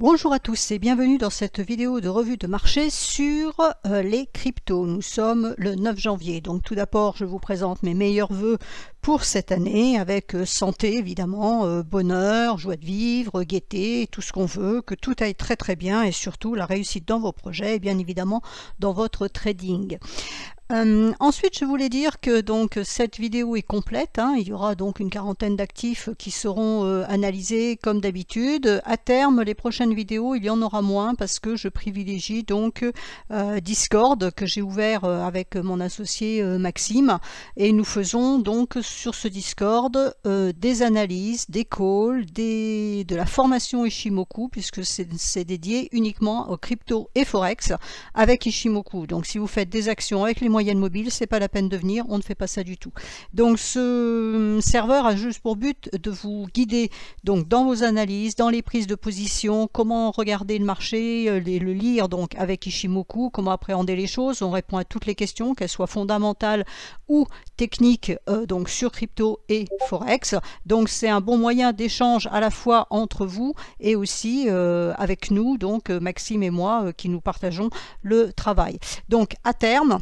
Bonjour à tous et bienvenue dans cette vidéo de revue de marché sur euh, les cryptos. Nous sommes le 9 janvier, donc tout d'abord je vous présente mes meilleurs voeux pour cette année avec euh, santé évidemment, euh, bonheur, joie de vivre, gaieté, tout ce qu'on veut, que tout aille très très bien et surtout la réussite dans vos projets et bien évidemment dans votre trading. Euh, ensuite, je voulais dire que donc cette vidéo est complète. Hein. il y aura donc une quarantaine d'actifs qui seront euh, analysés comme d'habitude. À terme, les prochaines vidéos, il y en aura moins parce que je privilégie donc euh, Discord que j'ai ouvert avec mon associé Maxime et nous faisons donc sur ce Discord des analyses, des calls, des, de la formation Ishimoku puisque c'est dédié uniquement aux crypto et forex avec Ishimoku. Donc si vous faites des actions avec les moyens mobile, c'est pas la peine de venir, on ne fait pas ça du tout. Donc ce hum, serveur a juste pour but de vous guider donc dans vos analyses, dans les prises de position, comment regarder le marché, euh, le lire donc avec Ishimoku, comment appréhender les choses, on répond à toutes les questions, qu'elles soient fondamentales ou techniques euh, donc sur crypto et forex. Donc c'est un bon moyen d'échange à la fois entre vous et aussi euh, avec nous, donc Maxime et moi, qui nous partageons le travail. Donc à terme,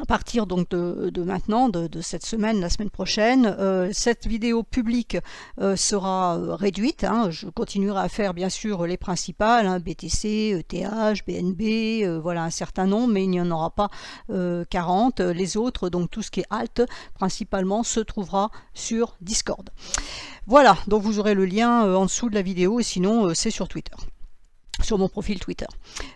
à partir donc de, maintenant, de, cette semaine, la semaine prochaine, euh, cette vidéo publique euh, sera euh, réduite. Hein. Je continuerai à faire bien sûr les principales, hein, BTC, ETH, BNB, voilà un certain nombre, mais il n'y en aura pas 40. Les autres, donc tout ce qui est alt, principalement, se trouvera sur Discord. Voilà, donc vous aurez le lien en dessous de la vidéo, et sinon c'est sur Twitter sur mon profil Twitter.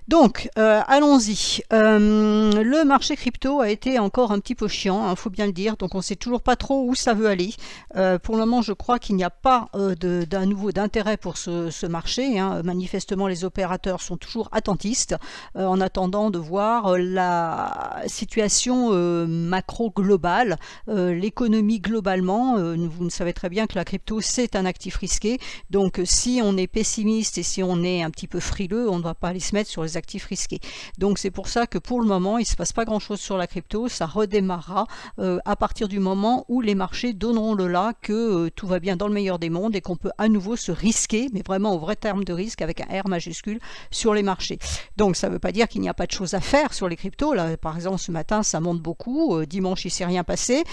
Donc, euh, allons-y. Euh, le marché crypto a été encore un petit peu chiant, il hein, faut bien le dire, donc on sait toujours pas trop où ça veut aller. Euh, pour le moment, je crois qu'il n'y a pas d'un nouveau d'intérêt pour ce, marché. Hein. Manifestement, les opérateurs sont toujours attentistes en attendant de voir la situation macro globale, l'économie globalement. vous ne savez très bien que la crypto, c'est un actif risqué. Donc, si on est pessimiste et si on est un petit peu on ne va pas aller se mettre sur les actifs risqués. Donc c'est pour ça que pour le moment, il ne se passe pas grand-chose sur la crypto, ça redémarrera euh, à partir du moment où les marchés donneront le là que euh, tout va bien dans le meilleur des mondes et qu'on peut à nouveau se risquer, mais vraiment au vrai terme de risque avec un R majuscule sur les marchés. Donc ça ne veut pas dire qu'il n'y a pas de choses à faire sur les cryptos. Là, par exemple, ce matin, ça monte beaucoup. Euh, dimanche, il s'est rien passé,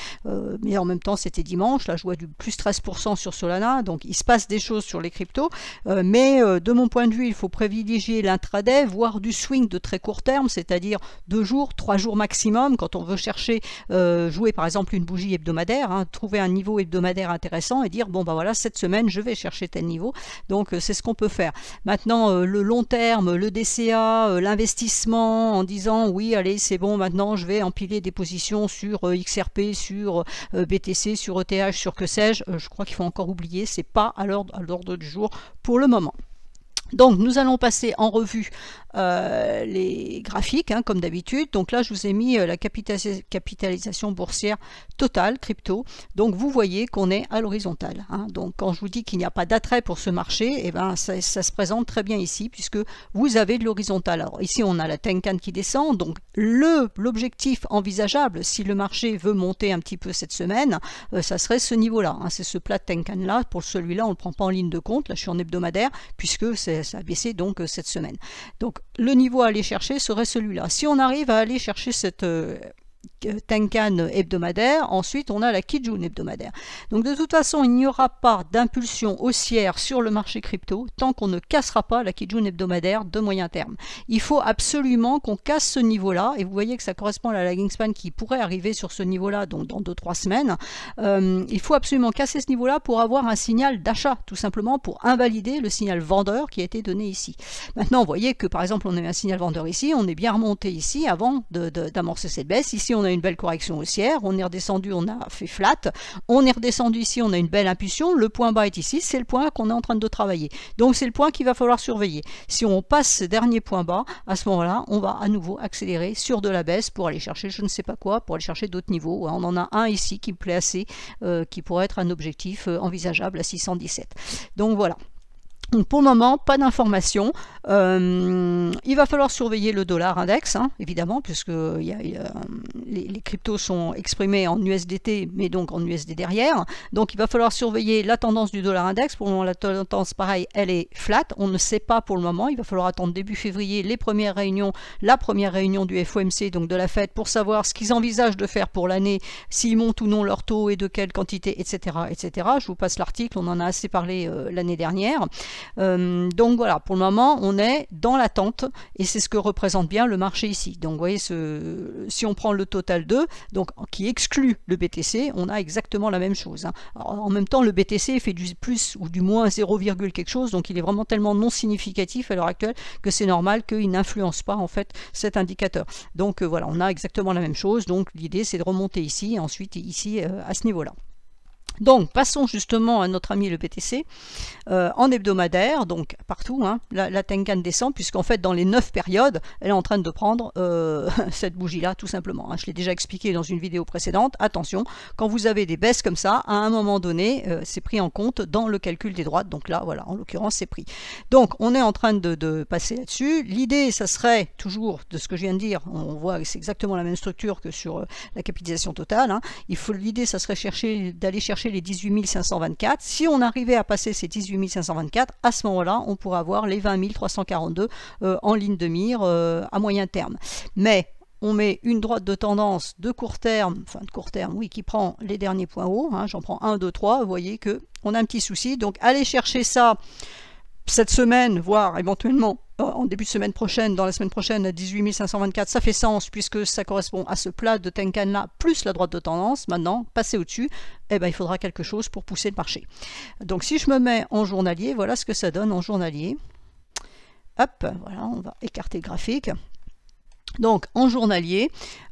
mais en même temps, c'était dimanche. Là, je vois du plus 13% sur Solana, donc il se passe des choses sur les cryptos. mais de mon point de vue, il faut prévenir privilégier l'intraday, voire du swing de très court terme, c'est-à-dire deux jours, trois jours maximum, quand on veut chercher, euh, jouer par exemple une bougie hebdomadaire, hein, trouver un niveau hebdomadaire intéressant et dire, bon ben voilà, cette semaine, je vais chercher tel niveau. Donc euh, c'est ce qu'on peut faire. Maintenant, euh, le long terme, le DCA, l'investissement, en disant, oui, allez, c'est bon, maintenant, je vais empiler des positions sur XRP, sur BTC, sur ETH, sur que sais-je, je crois qu'il faut encore oublier, c'est pas à l'ordre du jour pour le moment. Donc nous allons passer en revue euh, les graphiques, hein, comme d'habitude. Donc là, je vous ai mis euh, la capitalisation boursière totale, crypto. Donc vous voyez qu'on est à l'horizontale. Hein. Donc quand je vous dis qu'il n'y a pas d'attrait pour ce marché, eh ben, ça, se présente très bien ici, puisque vous avez de l'horizontale. Alors ici, on a la Tenkan qui descend. Donc l'objectif envisageable, si le marché veut monter un petit peu cette semaine, euh, ça serait ce niveau-là. Hein. C'est ce plat Tenkan-là. Pour celui-là, on ne le prend pas en ligne de compte. Là, je suis en hebdomadaire, puisque c'est ça a baissé donc euh, cette semaine. Donc le niveau à aller chercher serait celui-là. Si on arrive à aller chercher cette euh, Tenkan hebdomadaire, ensuite on a la Kijun hebdomadaire. Donc de toute façon, il n'y aura pas d'impulsion haussière sur le marché crypto tant qu'on ne cassera pas la Kijun hebdomadaire de moyen terme. Il faut absolument qu'on casse ce niveau-là, et vous voyez que ça correspond à la lagging span qui pourrait arriver sur ce niveau-là donc dans 2-3 semaines. Euh, il faut absolument casser ce niveau-là pour avoir un signal d'achat, tout simplement pour invalider le signal vendeur qui a été donné ici. Maintenant, vous voyez que par exemple, on a un signal vendeur ici, on est bien remonté ici avant d'amorcer cette baisse. Ici, on a une belle correction haussière, on est redescendu, on a fait flat, on est redescendu ici, on a une belle impulsion, le point bas est ici, c'est le point qu'on est en train de travailler. Donc c'est le point qu'il va falloir surveiller. Si on passe ce dernier point bas, à ce moment-là, on va à nouveau accélérer sur de la baisse pour aller chercher je ne sais pas quoi, pour aller chercher d'autres niveaux. On en a un ici qui me plaît assez, euh, qui pourrait être un objectif euh, envisageable à 617. Donc voilà pour le moment, pas d'informations. Euh, il va falloir surveiller le dollar index, hein, évidemment, puisque euh, euh, les, cryptos sont exprimés en USDT, mais donc en USD derrière. Donc il va falloir surveiller la tendance du dollar index. Pour le moment, la tendance, pareil, elle est flat. On ne sait pas pour le moment. Il va falloir attendre début février les premières réunions, la première réunion du FOMC, donc de la Fed, pour savoir ce qu'ils envisagent de faire pour l'année, s'ils montent ou non leur taux et de quelle quantité, etc. etc. Je vous passe l'article, on en a assez parlé l'année dernière. Euh, donc voilà, pour le moment, on est dans l'attente et c'est ce que représente bien le marché ici. Donc vous voyez, ce, si on prend le total 2, donc, qui exclut le BTC, on a exactement la même chose. Hein. en même temps, le BTC fait du plus ou du moins 0, quelque chose, donc il est vraiment tellement non significatif à l'heure actuelle que c'est normal qu'il n'influence pas en fait cet indicateur. Donc euh, voilà, on a exactement la même chose. Donc l'idée, c'est de remonter ici et ensuite ici euh, à ce niveau-là. Donc passons justement à notre ami le PTC. Euh, en hebdomadaire, donc partout, hein. la, Tenkan descend, puisqu'en fait dans les 9 périodes, elle est en train de prendre euh, cette bougie-là, tout simplement. Hein. Je l'ai déjà expliqué dans une vidéo précédente, attention, quand vous avez des baisses comme ça, à un moment donné, euh, c'est pris en compte dans le calcul des droites, donc là, voilà, en l'occurrence, c'est pris. Donc on est en train de, passer là-dessus. L'idée, ça serait toujours de ce que je viens de dire, on voit que c'est exactement la même structure que sur la capitalisation totale. Hein. L'idée, ça serait chercher d'aller chercher les 18 524. Si on arrivait à passer ces 18 524, à ce moment-là, on pourrait avoir les 20 342 euh, en ligne de mire euh, à moyen terme. Mais on met une droite de tendance de court terme, enfin de court terme, oui, qui prend les derniers points hauts. Hein, j'en prends 1, 2, 3. Vous voyez que on a un petit souci. Donc allez chercher ça cette semaine, voire éventuellement en début de semaine prochaine, dans la semaine prochaine, 18 524, ça fait sens puisque ça correspond à ce plat de Tenkan là, plus la droite de tendance. Maintenant, passer au-dessus, eh ben, il faudra quelque chose pour pousser le marché. Donc si je me mets en journalier, voilà ce que ça donne en journalier. Hop, voilà, on va écarter le graphique. Donc en journalier,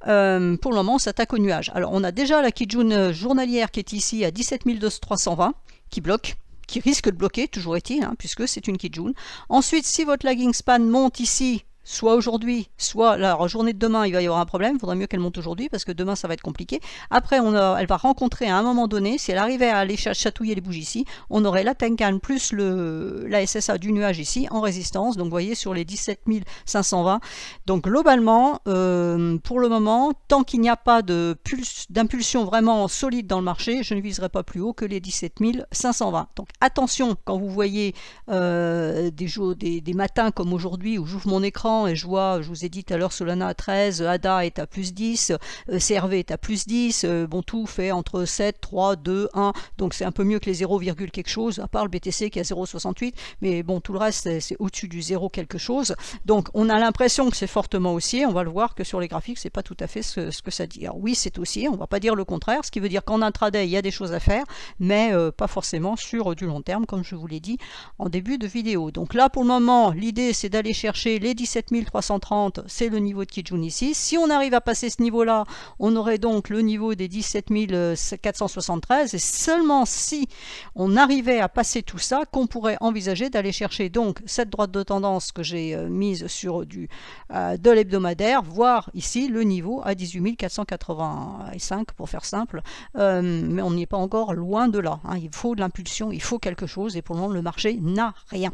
euh, pour le moment, on s'attaque au nuage. Alors on a déjà la Kijun journalière qui est ici à 17 320 qui bloque qui risque de bloquer, toujours est-il, hein, puisque c'est une Kijun. Ensuite, si votre lagging span monte ici, soit aujourd'hui, soit la journée de demain, il va y avoir un problème. Il faudrait mieux qu'elle monte aujourd'hui parce que demain, ça va être compliqué. Après, elle va rencontrer à un moment donné, si elle arrivait à aller chatouiller les bougies ici, on aurait la Tenkan plus la SSA du nuage ici en résistance. Donc, vous voyez, sur les 17 520. Donc, globalement, euh, pour le moment, tant qu'il n'y a pas d'impulsion vraiment solide dans le marché, je ne viserai pas plus haut que les 17 520. Donc, attention quand vous voyez euh, des matins comme aujourd'hui où j'ouvre mon écran et je vois, je vous ai dit tout à l'heure, Solana à 13, ADA est à plus 10, CRV euh, est à plus 10, euh, bon tout fait entre 7, 3, 2, 1, donc c'est un peu mieux que les 0, quelque chose, à part le BTC qui est à 0,68, mais bon tout le reste c'est au-dessus du 0 quelque chose, donc on a l'impression que c'est fortement haussier, on va le voir que sur les graphiques c'est pas tout à fait ce, que ça dit. Alors oui c'est haussier, on va pas dire le contraire, ce qui veut dire qu'en intraday il y a des choses à faire, mais euh, pas forcément sur du long terme comme je vous l'ai dit en début de vidéo. Donc là pour le moment l'idée c'est d'aller chercher les 17 7330, c'est le niveau de Kijun ici. Si on arrive à passer ce niveau-là, on aurait donc le niveau des 17473. Et seulement si on arrivait à passer tout ça, qu'on pourrait envisager d'aller chercher donc cette droite de tendance que j'ai euh, mise sur du, euh, de l'hebdomadaire, voire ici le niveau à 18485 pour faire simple. Euh, mais on n'est pas encore loin de là. Hein. Il faut de l'impulsion, il faut quelque chose. Et pour le moment, le marché n'a rien.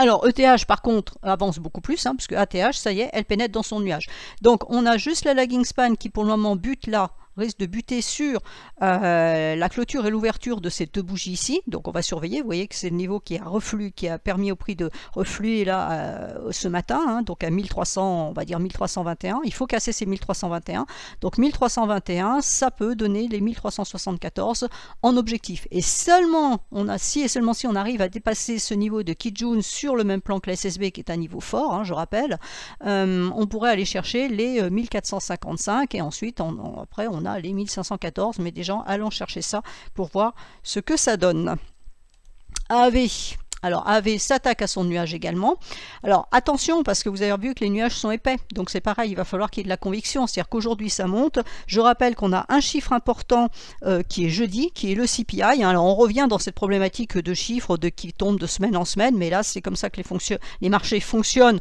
Alors ETH par contre avance beaucoup plus, hein, puisque ATH, ça y est, elle pénètre dans son nuage. Donc on a juste la lagging span qui pour le moment bute là risque de buter sur euh, la clôture et l'ouverture de ces deux bougies ici. Donc on va surveiller, vous voyez que c'est le niveau qui a reflux, qui a permis au prix de refluer là euh, ce matin, hein. donc à 1300, on va dire 1321. Il faut casser ces 1321. Donc 1321, ça peut donner les 1374 en objectif. Et seulement, on a si et seulement si on arrive à dépasser ce niveau de Kijun sur le même plan que la SSB, qui est un niveau fort, hein, je rappelle, euh, on pourrait aller chercher les 1455 et ensuite, après, on a les 1514, mais des gens allons chercher ça pour voir ce que ça donne. AV. Alors AV s'attaque à son nuage également. Alors attention parce que vous avez vu que les nuages sont épais, donc c'est pareil, il va falloir qu'il y ait de la conviction, c'est-à-dire qu'aujourd'hui ça monte. Je rappelle qu'on a un chiffre important euh, qui est jeudi, qui est le CPI. Alors on revient dans cette problématique de chiffres de, qui tombent de semaine en semaine, mais là c'est comme ça que les, les marchés fonctionnent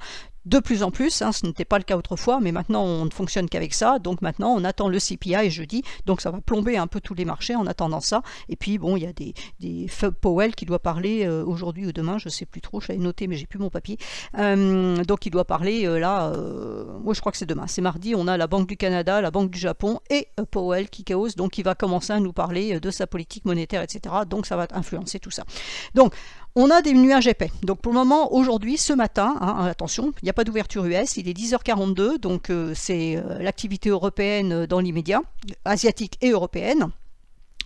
de plus en plus. Hein, ce n'était pas le cas autrefois, mais maintenant on ne fonctionne qu'avec ça. Donc maintenant on attend le CPI jeudi. Donc ça va plomber un peu tous les marchés en attendant ça. Et puis bon, il y a des, des Powell qui doit parler euh, aujourd'hui ou demain, je ne sais plus trop, je l'avais noté, mais j'ai plus mon papier. Euh, donc il doit parler euh, là, moi je crois que c'est demain. C'est mardi, on a la Banque du Canada, la Banque du Japon et Powell qui chaos, Donc il va commencer à nous parler de sa politique monétaire, etc. Donc ça va influencer tout ça. Donc on a des nuages épais. Donc pour le moment, aujourd'hui, ce matin, hein, hein, attention, il n'y a pas d'ouverture US, il est 10h42, donc euh, c'est euh, l'activité européenne euh, dans l'immédiat, asiatique et européenne.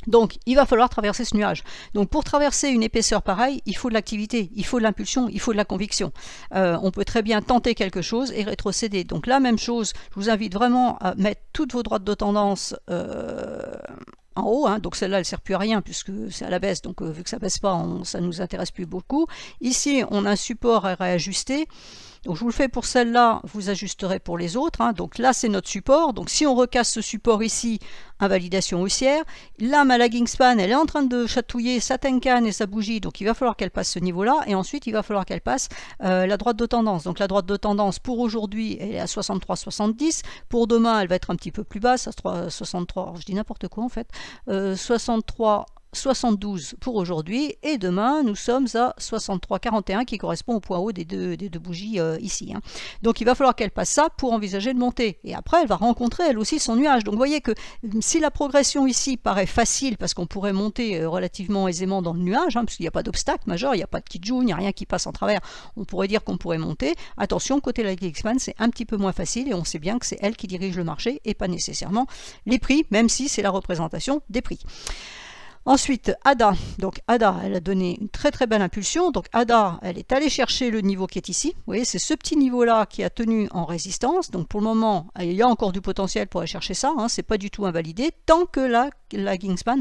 Donc, il va falloir traverser ce nuage. Donc, pour traverser une épaisseur pareille, il faut de l'activité, il faut de l'impulsion, il faut de la conviction. Euh, on peut très bien tenter quelque chose et rétrocéder. Donc, la même chose, je vous invite vraiment à mettre toutes vos droites de tendance euh, en haut. Hein. Donc, celle-là, elle ne sert plus à rien puisque c'est à la baisse. Donc, euh, vu que ça ne baisse pas, ça ne nous intéresse plus beaucoup. Ici, on a un support à réajuster. Donc je vous le fais pour celle-là, vous ajusterez pour les autres. Hein. Donc là, c'est notre support. Donc si on recasse ce support ici, invalidation haussière. Là, ma lagging span, elle est en train de chatouiller sa tencane et sa bougie. Donc il va falloir qu'elle passe ce niveau-là. Et ensuite, il va falloir qu'elle passe euh, la droite de tendance. Donc la droite de tendance, pour aujourd'hui, elle est à 63,70. Pour demain, elle va être un petit peu plus basse, à 63, je dis n'importe quoi en fait. Euh, 63 72 pour aujourd'hui et demain nous sommes à 63,41 qui correspond au point haut des deux, des deux bougies euh, ici. Hein. Donc il va falloir qu'elle passe ça pour envisager de monter et après elle va rencontrer elle aussi son nuage. Donc vous voyez que euh, si la progression ici paraît facile parce qu'on pourrait monter euh, relativement aisément dans le nuage hein, puisqu'il n'y a pas d'obstacle majeur, il n'y a pas de kijun, il n'y a rien qui passe en travers, on pourrait dire qu'on pourrait monter. Attention côté la X-Man c'est un petit peu moins facile et on sait bien que c'est elle qui dirige le marché et pas nécessairement les prix même si c'est la représentation des prix. Ensuite, Ada. Donc Ada, elle a donné une très très belle impulsion. Donc Ada, elle est allée chercher le niveau qui est ici. Vous voyez, c'est ce petit niveau-là qui a tenu en résistance. Donc pour le moment, il y a encore du potentiel pour aller chercher ça. Hein. C'est pas du tout invalidé tant que la, la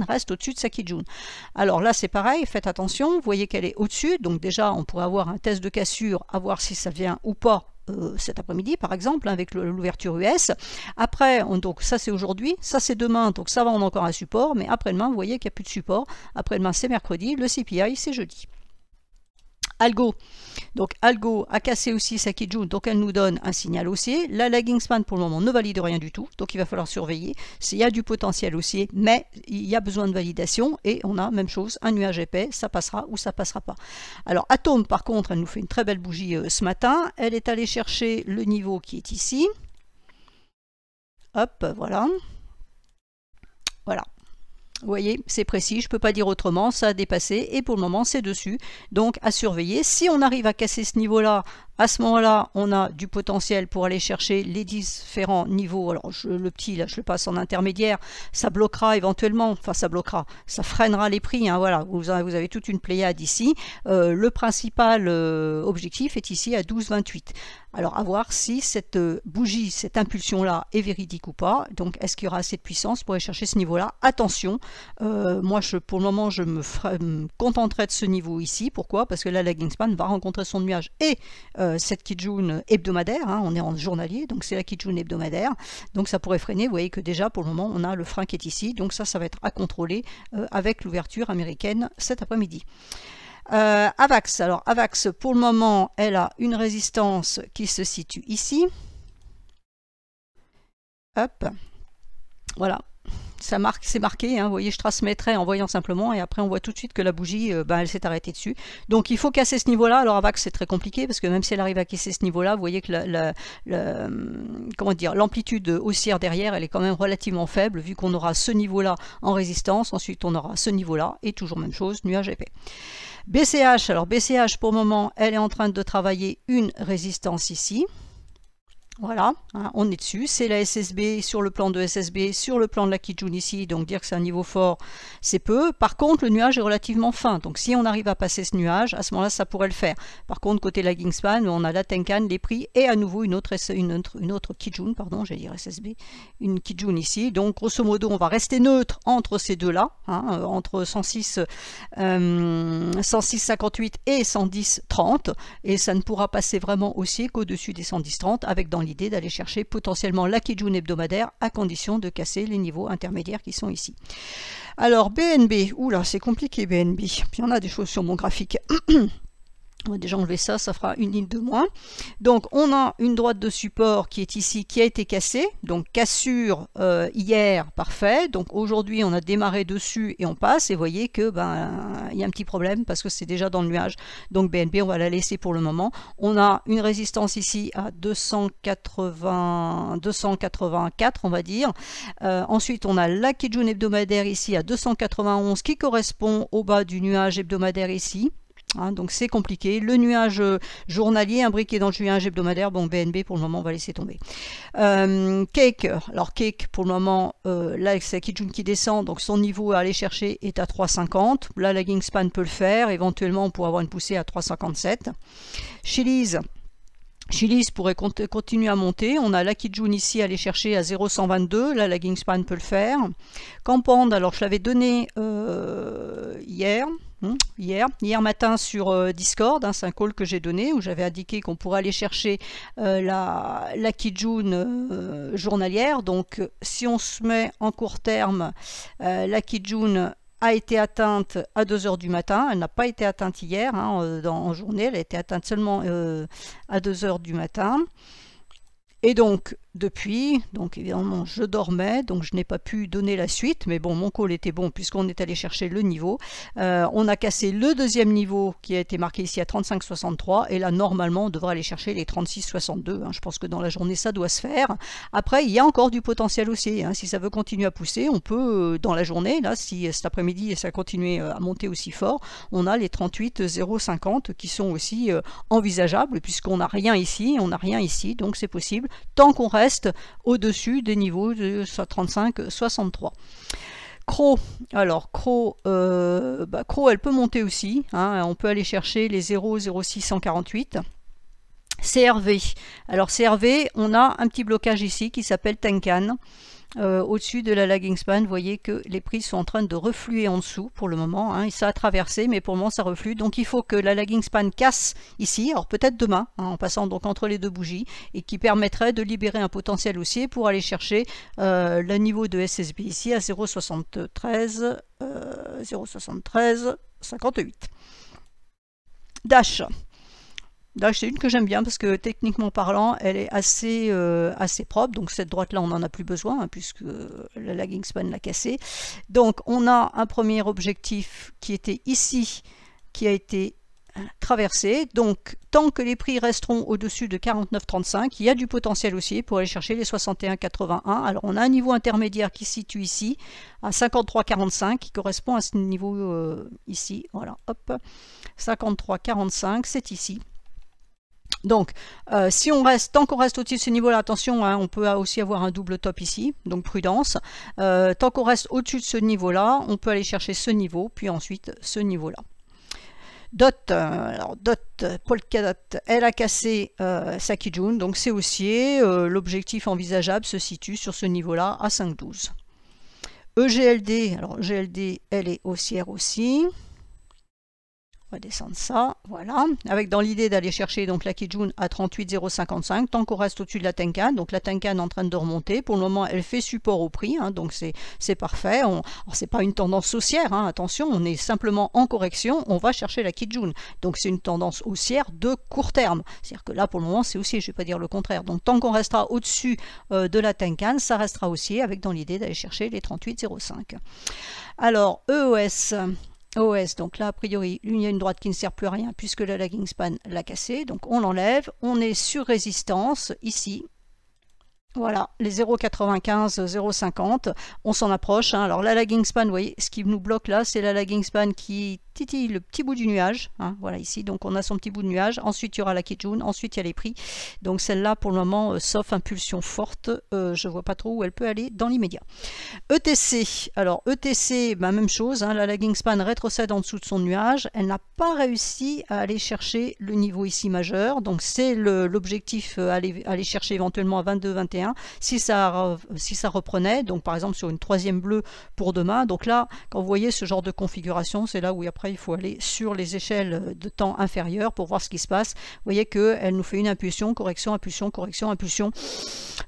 reste au-dessus de sa Kijun. Alors là, c'est pareil. Faites attention. Vous voyez qu'elle est au-dessus. Donc déjà, on pourrait avoir un test de cassure à voir si ça vient ou pas euh, cet après-midi, par exemple, hein, avec l'ouverture US. Après, donc ça c'est aujourd'hui, ça c'est demain, donc ça va, on a encore un support, mais après-demain, vous voyez qu'il n'y a plus de support. Après-demain, c'est mercredi, le CPI, c'est jeudi. Algo. Donc Algo a cassé aussi Sakijun, donc elle nous donne un signal haussier. La lagging span pour le moment ne valide rien du tout, donc il va falloir surveiller. s'il y a du potentiel haussier, mais il y a besoin de validation et on a même chose, un nuage épais, ça passera ou ça passera pas. Alors Atom par contre, elle nous fait une très belle bougie euh, ce matin. Elle est allée chercher le niveau qui est ici. Hop, voilà. Voilà. Vous voyez, c'est précis, je ne peux pas dire autrement, ça a dépassé et pour le moment c'est dessus. Donc à surveiller. Si on arrive à casser ce niveau-là, à ce moment-là, on a du potentiel pour aller chercher les différents niveaux. Alors, le petit, là, je le passe en intermédiaire. Ça bloquera éventuellement, enfin, ça bloquera, ça freinera les prix. Hein, voilà, vous, avez, toute une pléiade ici. Euh, le principal euh, objectif est ici à 12,28. Alors, à voir si cette euh, bougie, cette impulsion-là est véridique ou pas. Donc, est-ce qu'il y aura assez de puissance pour aller chercher ce niveau-là Attention, moi, je, pour le moment, je me, contenterai de ce niveau ici. Pourquoi Parce que là, la Gingspan va rencontrer son nuage et euh, cette Kijun hebdomadaire. Hein, on est en journalier, donc c'est la Kijun hebdomadaire. Donc ça pourrait freiner. Vous voyez que déjà, pour le moment, on a le frein qui est ici. Donc ça, ça va être à contrôler euh, avec l'ouverture américaine cet après-midi. Euh, AVAX, alors AVAX, pour le moment, elle a une résistance qui se situe ici. Hop, voilà, ça marque, c'est marqué. Hein, vous voyez, je transmettrai en voyant simplement et après on voit tout de suite que la bougie, euh, ben, elle s'est arrêtée dessus. Donc il faut casser ce niveau-là. Alors à c'est très compliqué parce que même si elle arrive à casser ce niveau-là, vous voyez que hum, comment dire, l'amplitude haussière derrière, elle est quand même relativement faible vu qu'on aura ce niveau-là en résistance. Ensuite, on aura ce niveau-là et toujours même chose, nuage épais. BCH, alors BCH pour le moment, elle est en train de travailler une résistance ici. Voilà, hein, on est dessus, c'est la SSB sur le plan de SSB, sur le plan de la Kijun ici, donc dire que c'est un niveau fort, c'est peu. Par contre, le nuage est relativement fin, donc si on arrive à passer ce nuage, à ce moment-là, ça pourrait le faire. Par contre, côté la Gingspan, on a la Tenkan, les prix, et à nouveau une autre, une autre, Kijun, pardon, j'allais dire SSB, une Kijun ici. Donc, grosso modo, on va rester neutre entre ces deux-là, hein, euh, entre 106, euh, 106,58 et 110,30, et ça ne pourra passer vraiment aussi qu'au-dessus des 110,30, avec dans l'idée d'aller chercher potentiellement la Kijun hebdomadaire à condition de casser les niveaux intermédiaires qui sont ici. Alors BNB, oula c'est compliqué BNB, il y en a des choses sur mon graphique. on va déjà enlever ça, ça fera une ligne de moins. Donc on a une droite de support qui est ici, qui a été cassée. Donc cassure euh, hier, parfait. Donc aujourd'hui on a démarré dessus et on passe. Et vous voyez que ben il y a un petit problème parce que c'est déjà dans le nuage. Donc BNB on va la laisser pour le moment. On a une résistance ici à 280, 284 on va dire. Euh, ensuite on a la Kijun hebdomadaire ici à 291 qui correspond au bas du nuage hebdomadaire ici. Hein, donc c'est compliqué. Le nuage euh, journalier, imbriqué dans le nuage hebdomadaire, bon BNB pour le moment on va laisser tomber. Euh, cake, alors Cake pour le moment, euh, là c'est Kijun qui descend, donc son niveau à aller chercher est à 3,50. Là la Span peut le faire, éventuellement on pourrait avoir une poussée à 3,57. Chili's, Chilis pourrait continuer à monter. On a la Kijun ici à aller chercher à 0,122. Là, la Span peut le faire. Campande, alors je l'avais donné hier. Hmm, hier, hier matin sur euh, Discord, hein, c'est un call que j'ai donné où j'avais indiqué qu'on pourrait aller chercher euh, la, la Kijun euh, journalière. Donc si on se met en court terme, la Kijun a été atteinte à 2h du matin, elle n'a pas été atteinte hier hein, en journée, elle a été atteinte seulement à 2h du matin. Et donc depuis, donc évidemment, je dormais, donc je n'ai pas pu donner la suite, mais bon, mon call était bon puisqu'on est allé chercher le niveau. Euh, on a cassé le deuxième niveau qui a été marqué ici à 35,63 et là, normalement, on devrait aller chercher les 36,62. Hein. Je pense que dans la journée, ça doit se faire. Après, il y a encore du potentiel aussi. Hein. Si ça veut continuer à pousser, on peut, euh, dans la journée, là, si cet après-midi ça continue euh, à monter aussi fort, on a les 38,050 qui sont aussi envisageables puisqu'on n'a rien ici, on n'a rien ici, donc c'est possible. Tant qu'on reste au-dessus des niveaux de 35-63. Cro, alors Cro, euh, bah, elle peut monter aussi, hein, on peut aller chercher les 0,0648. CRV, alors CRV, on a un petit blocage ici qui s'appelle Tenkan. Euh, au-dessus de la lagging span, vous voyez que les prix sont en train de refluer en dessous pour le moment. Hein. ça a traversé, mais pour le moment, ça reflue. Donc, il faut que la lagging span casse ici, alors peut-être demain, hein, en passant donc entre les deux bougies, et qui permettrait de libérer un potentiel haussier pour aller chercher euh, le niveau de SSB ici à 0,73, 0,73, 58. Dash c'est une que j'aime bien parce que techniquement parlant, elle est assez, euh, assez propre. Donc cette droite-là, on n'en a plus besoin hein, puisque la lagging span l'a cassée. Donc on a un premier objectif qui était ici, qui a été euh, traversé. Donc tant que les prix resteront au-dessus de 49,35, il y a du potentiel aussi pour aller chercher les 61,81. Alors on a un niveau intermédiaire qui se situe ici à 53,45 qui correspond à ce niveau euh, ici. Voilà, hop, 53,45, c'est ici. Donc, euh, si on reste, tant qu'on reste au-dessus de ce niveau-là, attention, hein, on peut aussi avoir un double top ici, donc prudence. Euh, tant qu'on reste au-dessus de ce niveau-là, on peut aller chercher ce niveau, puis ensuite ce niveau-là. Dot, euh, alors Dot, Polkadot, elle a cassé euh, Sakijun, donc c'est haussier. L'objectif envisageable se situe sur ce niveau-là à 5,12. EGLD, alors GLD, elle est haussière aussi. On va descendre ça, voilà, avec dans l'idée d'aller chercher donc la Kijun à 38055, tant qu'on reste au-dessus de la Tenkan, donc la Tenkan en train de remonter, pour le moment elle fait support au prix, hein, donc c'est parfait, Ce c'est pas une tendance haussière, hein, attention, on est simplement en correction, on va chercher la Kijun, donc c'est une tendance haussière de court terme, c'est-à-dire que là pour le moment c'est haussier, je ne vais pas dire le contraire, donc tant qu'on restera au-dessus euh, de la Tenkan, ça restera haussier, avec dans l'idée d'aller chercher les 3805. Alors EOS... OS, donc là, a priori, il y a une droite qui ne sert plus à rien puisque la lagging span l'a cassé. Donc on l'enlève. On est sur résistance ici. Voilà, les 0,95, 0,50, on s'en approche. Hein. Alors la lagging span, vous voyez, ce qui nous bloque là, c'est la lagging span qui le petit bout du nuage. Hein, voilà, ici, donc on a son petit bout de nuage. Ensuite, il y aura la Kijun. Ensuite, il y a les prix. Donc celle-là, pour le moment, euh, sauf impulsion forte, euh, je vois pas trop où elle peut aller dans l'immédiat. ETC. Alors, ETC, ben, même chose. Hein. la lagging span rétrocède en dessous de son nuage. Elle n'a pas réussi à aller chercher le niveau ici majeur. Donc c'est l'objectif euh, aller, aller, chercher éventuellement à 22-21 si ça, si ça reprenait. Donc par exemple sur une troisième bleue pour demain. Donc là, quand vous voyez ce genre de configuration, c'est là où il y après il faut aller sur les échelles euh, de temps inférieures pour voir ce qui se passe. Vous voyez qu'elle nous fait une impulsion, correction, impulsion, correction, impulsion,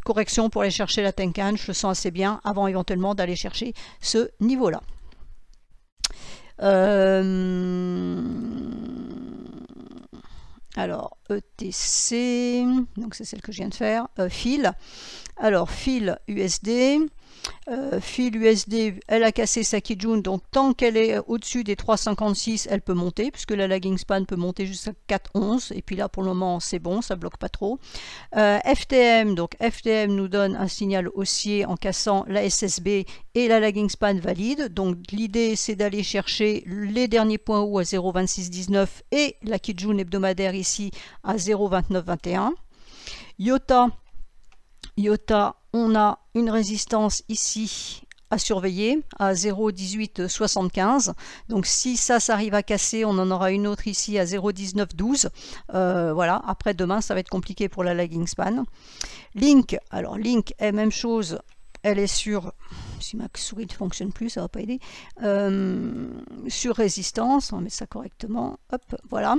correction pour aller chercher la Tenkan, je le sens assez bien, avant éventuellement d'aller chercher ce niveau-là. Euh, alors, ETC, donc c'est celle que je viens de faire, FILE, euh, fil. Alors, fil USD, euh, fil USD, elle a cassé sa Kijun, donc tant qu'elle est euh, au-dessus des 3,56, elle peut monter, puisque la lagging span peut monter jusqu'à 4,11, et puis là pour le moment c'est bon, ça bloque pas trop. Euh, FTM, donc FTM nous donne un signal haussier en cassant la SSB et la lagging span valide, donc l'idée c'est d'aller chercher les derniers points hauts à 0,2619 et la Kijun hebdomadaire ici à 0,2921. IOTA, IOTA on a une résistance ici à surveiller à 0,1875. Donc si ça s'arrive à casser, on en aura une autre ici à 0,1912. Euh, voilà, après demain, ça va être compliqué pour la lagging span. Link, alors Link est même chose, elle est sur, si ma souris ne fonctionne plus, ça va pas aider, euh, sur résistance, on met ça correctement, hop, voilà.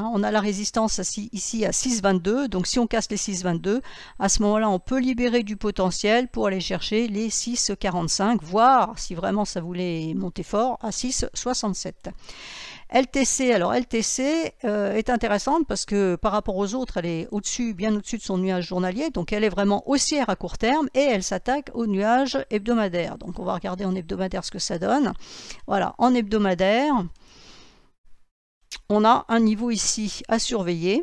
Hein, on a la résistance ici à 6,22. Donc si on casse les 6,22, à ce moment-là, on peut libérer du potentiel pour aller chercher les 6,45, voire, si vraiment ça voulait monter fort, à 6,67. LTC, alors LTC euh, est intéressante parce que par rapport aux autres, elle est au-dessus, bien au-dessus de son nuage journalier, donc elle est vraiment haussière à court terme et elle s'attaque au nuage hebdomadaire. Donc on va regarder en hebdomadaire ce que ça donne. Voilà, en hebdomadaire, on a un niveau ici à surveiller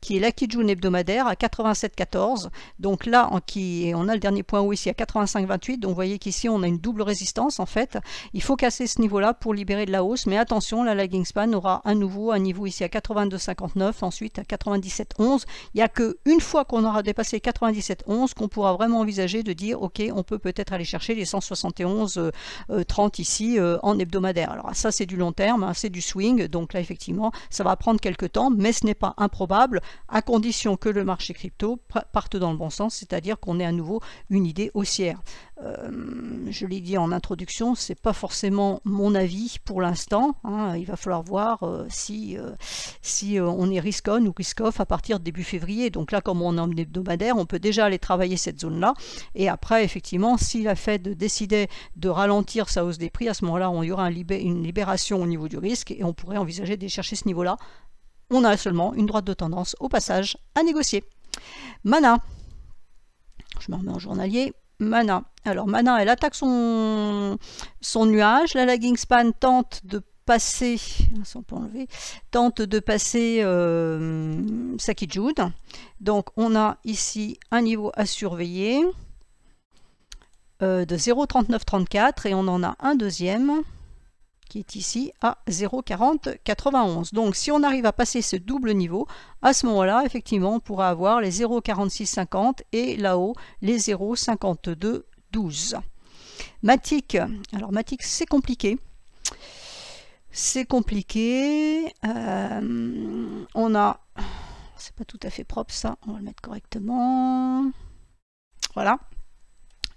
qui est l'Akijun hebdomadaire à 87,14. Donc là, on, a le dernier point haut ici à 85,28. Donc vous voyez qu'ici, on a une double résistance en fait. Il faut casser ce niveau-là pour libérer de la hausse. Mais attention, la lagging span aura à nouveau un niveau ici à 82,59, ensuite à 97,11. Il n'y a qu'une fois qu'on aura dépassé 97,11 qu'on pourra vraiment envisager de dire, ok, on peut peut-être aller chercher les 171,30 euh, euh, ici euh, en hebdomadaire. Alors ça, c'est du long terme, hein, c'est du swing. Donc là, effectivement, ça va prendre quelques temps, mais ce n'est pas improbable à condition que le marché crypto parte dans le bon sens, c'est-à-dire qu'on ait à nouveau une idée haussière. Euh, je l'ai dit en introduction, c'est pas forcément mon avis pour l'instant. Hein. il va falloir voir euh, si, euh, si on est risk on ou risk off à partir de début février. Donc là, comme on est en hebdomadaire, on peut déjà aller travailler cette zone-là. Et après, effectivement, si la Fed décidait de ralentir sa hausse des prix, à ce moment-là, on y aura une libération au niveau du risque et on pourrait envisager de chercher ce niveau-là on a seulement une droite de tendance au passage à négocier. Mana, je me remets en journalier, Mana. Alors Mana, elle attaque son, son nuage. La lagging span tente de passer, on peut enlever, tente de passer euh, Saki Jude. Donc on a ici un niveau à surveiller euh, de 0,3934 et on en a un deuxième qui est ici à 0,40 91. Donc si on arrive à passer ce double niveau, à ce moment-là, effectivement, on pourra avoir les 0,4650 et là-haut les 0,5212. Matic, alors Matic c'est compliqué. C'est compliqué. Euh, on a... C'est pas tout à fait propre ça, on va le mettre correctement. Voilà.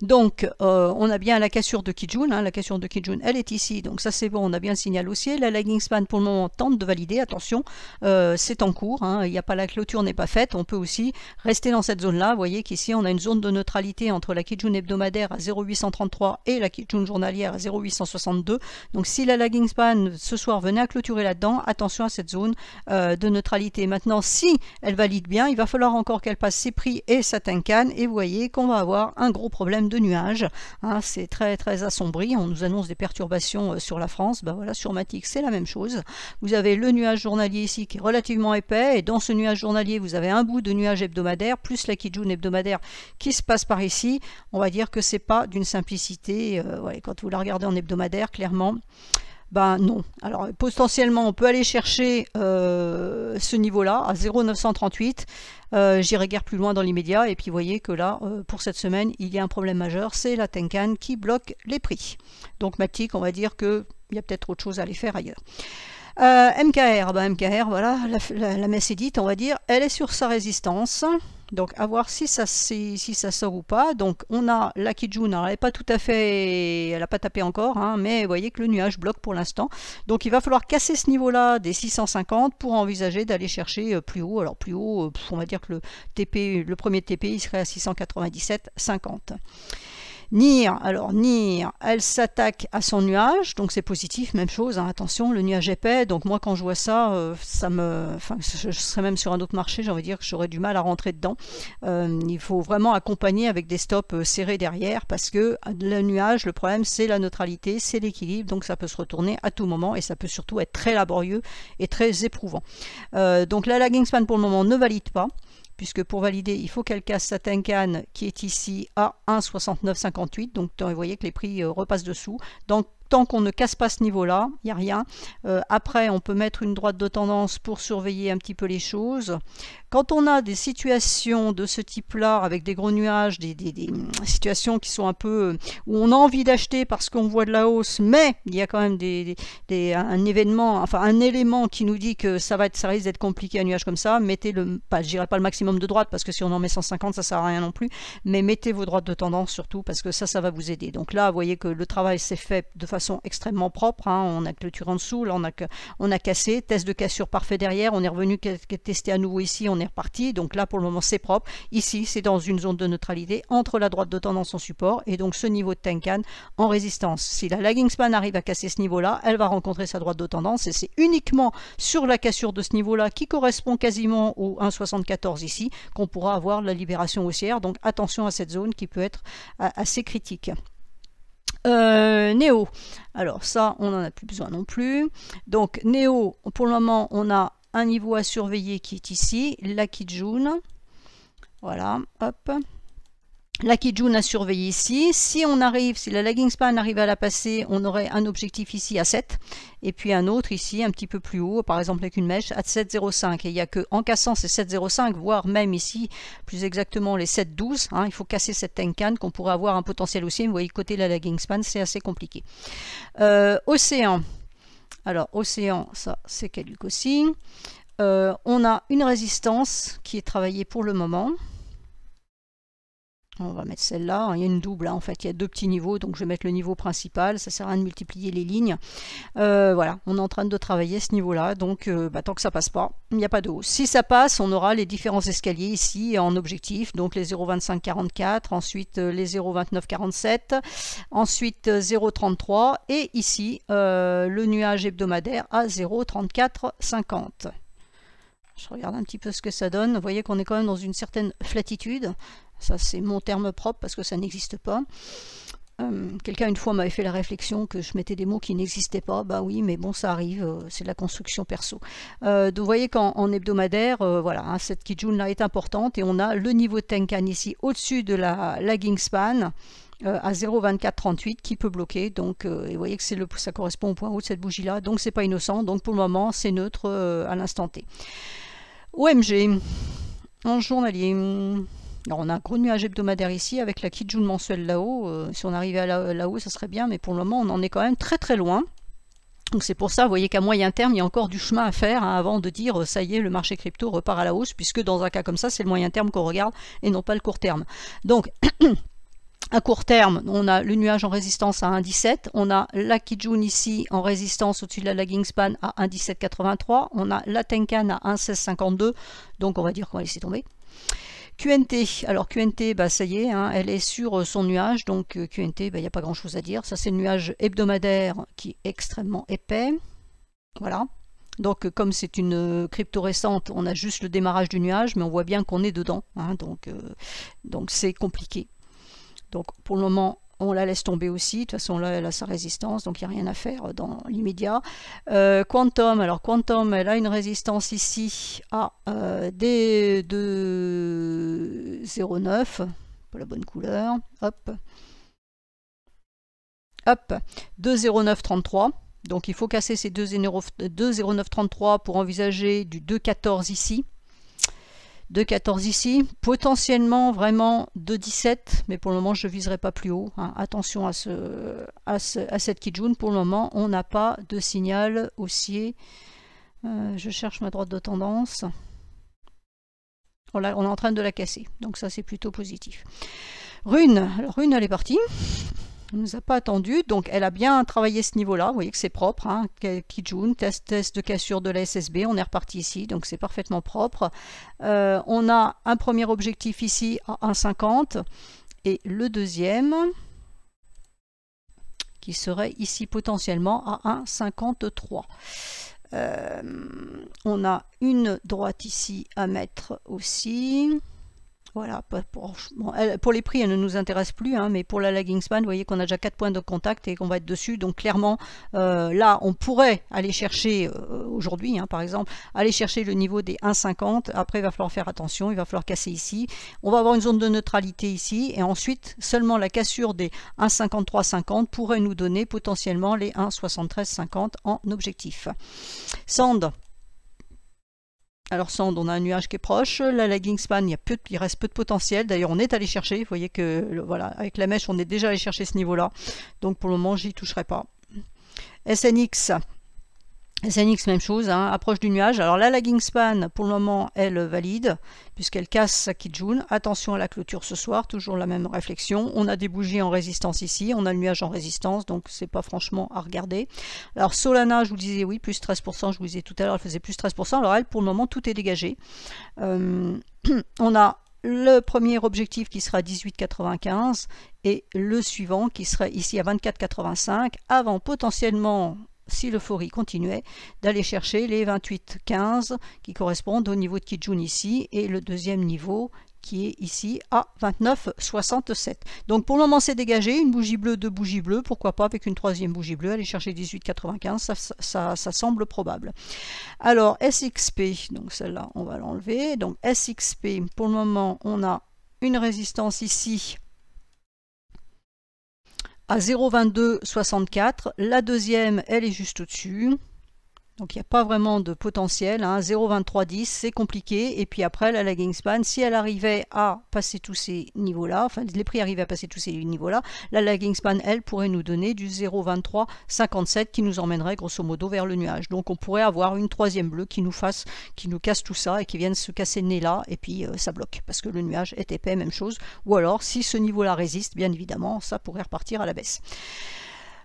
Donc, euh, on a bien la cassure de Kijun. Hein, la cassure de Kijun, elle est ici. Donc, ça, c'est bon. On a bien le signal haussier. La lagging span, pour le moment, tente de valider. Attention, euh, c'est en cours. Hein. Il n'y a pas la clôture n'est pas faite. On peut aussi rester dans cette zone-là. Vous voyez qu'ici, on a une zone de neutralité entre la Kijun hebdomadaire à 0,833 et la Kijun journalière à 0,862. Donc, si la lagging span ce soir venait à clôturer là-dedans, attention à cette zone euh, de neutralité. Maintenant, si elle valide bien, il va falloir encore qu'elle passe ses prix et sa tincane Et vous voyez qu'on va avoir un gros problème de nuages. Hein, c'est très très assombri. On nous annonce des perturbations euh, sur la France. Ben voilà, sur Matic, c'est la même chose. Vous avez le nuage journalier ici qui est relativement épais. Et dans ce nuage journalier, vous avez un bout de nuage hebdomadaire, plus la Kijun hebdomadaire qui se passe par ici. On va dire que c'est pas d'une simplicité. Euh, quand vous la regardez en hebdomadaire, clairement, ben non. Alors potentiellement, on peut aller chercher euh, ce niveau-là à 0,938. Euh, j'irai guère plus loin dans l'immédiat. Et puis vous voyez que là, euh, pour cette semaine, il y a un problème majeur, c'est la Tenkan qui bloque les prix. Donc Matic, on va dire qu'il y a peut-être autre chose à aller faire ailleurs. MKR, bah, MKR, voilà, la, la messe est dite, on va dire, elle est sur sa résistance. Donc à voir si ça, si, ça sort ou pas. Donc on a la Kijun, elle n'est pas tout à fait, elle n'a pas tapé encore, hein, mais vous voyez que le nuage bloque pour l'instant. Donc il va falloir casser ce niveau-là des 650 pour envisager d'aller chercher euh, plus haut. Alors plus haut, euh, on va dire que le, TP, le premier TP il serait à 697,50. Nir, alors Nir, elle s'attaque à son nuage, donc c'est positif, même chose, hein, attention, le nuage épais, donc moi quand je vois ça, euh, ça me, enfin, je, serais même sur un autre marché, j'ai envie de dire que j'aurais du mal à rentrer dedans. Euh, il faut vraiment accompagner avec des stops euh, serrés derrière, parce que le nuage, le problème, c'est la neutralité, c'est l'équilibre, donc ça peut se retourner à tout moment, et ça peut surtout être très laborieux et très éprouvant. donc la lagging span pour le moment ne valide pas puisque pour valider, il faut qu'elle casse sa Tenkan qui est ici à 1,6958. Donc vous voyez que les prix euh, repassent dessous. Donc tant qu'on ne casse pas ce niveau-là, il n'y a rien. Euh, après, on peut mettre une droite de tendance pour surveiller un petit peu les choses. Quand on a des situations de ce type-là, avec des gros nuages, des, situations qui sont un peu... Euh, où on a envie d'acheter parce qu'on voit de la hausse, mais il y a quand même des, un événement, enfin un élément qui nous dit que ça, va être, ça risque d'être compliqué un nuage comme ça, mettez le... Pas, je dirais pas le maximum de droite, parce que si on en met 150, ça sert à rien non plus, mais mettez vos droites de tendance surtout, parce que ça, ça va vous aider. Donc là, vous voyez que le travail s'est fait de façon sont extrêmement propres, hein. On a clôturé en dessous, on a, on a cassé, test de cassure parfait derrière, on est revenu tester à nouveau ici, on est reparti. Donc là pour le moment c'est propre. Ici c'est dans une zone de neutralité entre la droite de tendance en support et donc ce niveau de Tenkan en résistance. Si la lagging span arrive à casser ce niveau-là, elle va rencontrer sa droite de tendance et c'est uniquement sur la cassure de ce niveau-là qui correspond quasiment au 1,74 ici qu'on pourra avoir la libération haussière. Donc attention à cette zone qui peut être assez critique. Euh, alors ça, on n'en a plus besoin non plus. Donc Neo, pour le moment, on a un niveau à surveiller qui est ici, la Kijun. Voilà, hop. La Kijun a surveillé ici. Si on arrive, si la lagging span arrive à la passer, on aurait un objectif ici à 7 et puis un autre ici un petit peu plus haut, par exemple avec une mèche à 7,05. Et il n'y a que en cassant ces 7,05, voire même ici, plus exactement les 7,12, hein, il faut casser cette Tenkan qu'on pourrait avoir un potentiel aussi. Vous voyez, côté la lagging span, c'est assez compliqué. Euh, océan. Alors, océan, ça c'est Caluc aussi. Euh, on a une résistance qui est travaillée pour le moment. On va mettre celle-là. Il y a une double, hein, en fait. Il y a deux petits niveaux, donc je vais mettre le niveau principal. Ça sert à multiplier les lignes. Euh, voilà, on est en train de travailler ce niveau-là. Donc, euh, bah, tant que ça passe pas, il n'y a pas de Si ça passe, on aura les différents escaliers ici en objectif. Donc, les 0,25,44, ensuite euh, les 0,29,47, ensuite 0,33 et ici, le nuage hebdomadaire à 0,34,50. Je regarde un petit peu ce que ça donne. Vous voyez qu'on est quand même dans une certaine flatitude. Ça, c'est mon terme propre parce que ça n'existe pas. Euh, quelqu'un une fois m'avait fait la réflexion que je mettais des mots qui n'existaient pas. Bah oui, mais bon, ça arrive, euh, c'est de la construction perso. Euh, donc vous voyez qu'en hebdomadaire, voilà, hein, cette Kijun là est importante et on a le niveau Tenkan ici au-dessus de la lagging span à 0,2438 qui peut bloquer. Donc, et vous voyez que le, ça correspond au point haut de cette bougie-là. Donc, c'est pas innocent. Donc, pour le moment, c'est neutre à l'instant T. OMG, en journalier. Alors on a un gros nuage hebdomadaire ici avec la Kijun mensuelle là-haut. Euh, si on arrivait euh, là-haut, ça serait bien, mais pour le moment, on en est quand même très très loin. Donc c'est pour ça, vous voyez qu'à moyen terme, il y a encore du chemin à faire hein, avant de dire euh, ça y est, le marché crypto repart à la hausse, puisque dans un cas comme ça, c'est le moyen terme qu'on regarde et non pas le court terme. Donc À court terme, on a le nuage en résistance à 1,17, on a la Kijun ici en résistance au-dessus de la lagging span à 1,1783, on a la Tenkan à 1,1652, donc on va dire qu'on va laisser tomber. QNT, alors QNT, bah, ça y est, hein, elle est sur son nuage, donc euh, QNT, il bah, n'y a pas grand-chose à dire. Ça, c'est le nuage hebdomadaire qui est extrêmement épais. Voilà. Donc, euh, comme c'est une euh, crypto récente, on a juste le démarrage du nuage, mais on voit bien qu'on est dedans. Hein, donc, donc c'est compliqué. Donc pour le moment, on la laisse tomber aussi. De toute façon, là, elle a sa résistance, donc il n'y a rien à faire euh, dans l'immédiat. Euh, Quantum, alors Quantum, elle a une résistance ici à euh, D209, pour la bonne couleur, hop, hop, 20933. Donc il faut casser ces 20933 pour envisager du 214 ici de 14 ici, potentiellement vraiment de 17, mais pour le moment je ne viserai pas plus haut. Hein. Attention à, ce, à, cette Kijun, pour le moment on n'a pas de signal haussier. Euh, je cherche ma droite de tendance. on est en train de la casser, donc ça c'est plutôt positif. Rune, alors Rune elle est partie. Elle nous a pas attendu, donc elle a bien travaillé ce niveau-là. Vous voyez que c'est propre. Hein. Kijun, test, test de cassure de la SSB. On est reparti ici, donc c'est parfaitement propre. Euh, on a un premier objectif ici à 1,50 et le deuxième qui serait ici potentiellement à 1,53. Euh, on a une droite ici à mettre aussi. Voilà, pour, les prix, elle ne nous intéresse plus, hein, mais pour la lagging span, vous voyez qu'on a déjà 4 points de contact et qu'on va être dessus. Donc clairement, euh, là, on pourrait aller chercher, euh, aujourd'hui hein, par exemple, aller chercher le niveau des 1,50. Après, il va falloir faire attention, il va falloir casser ici. On va avoir une zone de neutralité ici, et ensuite, seulement la cassure des 1,53,50 pourrait nous donner potentiellement les 1,73,50 en objectif. Sand alors Sand, on a un nuage qui est proche. la lagging il, a il reste peu de potentiel. D'ailleurs, on est allé chercher. Vous voyez que, voilà, avec la mèche, on est déjà allé chercher ce niveau-là. Donc pour le moment, j'y toucherai pas. SNX, Zenix, même chose, hein, approche du nuage. Alors la lagging span, pour le moment, elle valide, puisqu'elle casse sa Kijun. Attention à la clôture ce soir, toujours la même réflexion. On a des bougies en résistance ici, on a le nuage en résistance, donc c'est pas franchement à regarder. Alors Solana, je vous disais oui, plus 13%, je vous disais tout à l'heure, elle faisait plus 13%. Alors elle, pour le moment, tout est dégagé. Euh, on a le premier objectif qui sera 18,95 et le suivant qui serait ici à 24,85 avant potentiellement si l'euphorie continuait, d'aller chercher les 28,15 qui correspondent au niveau de Kijun ici et le deuxième niveau qui est ici à 29,67. Donc pour le moment c'est dégagé, une bougie bleue, deux bougies bleues, pourquoi pas avec une troisième bougie bleue, aller chercher 18,95, ça, ça, semble probable. Alors SXP, donc celle-là on va l'enlever, donc SXP, pour le moment on a une résistance ici à 0,2264. La deuxième, elle est juste au-dessus. Donc il n'y a pas vraiment de potentiel. 0,2310, hein. c'est compliqué. Et puis après, la lagging span, si elle arrivait à passer tous ces niveaux-là, enfin les prix arrivaient à passer tous ces niveaux-là, la lagging span elle, pourrait nous donner du 0,2357 qui nous emmènerait grosso modo vers le nuage. Donc on pourrait avoir une troisième bleue qui nous fasse, qui nous casse tout ça et qui vienne se casser le nez là et puis euh, ça bloque parce que le nuage est épais, même chose. Ou alors si ce niveau-là résiste, bien évidemment, ça pourrait repartir à la baisse.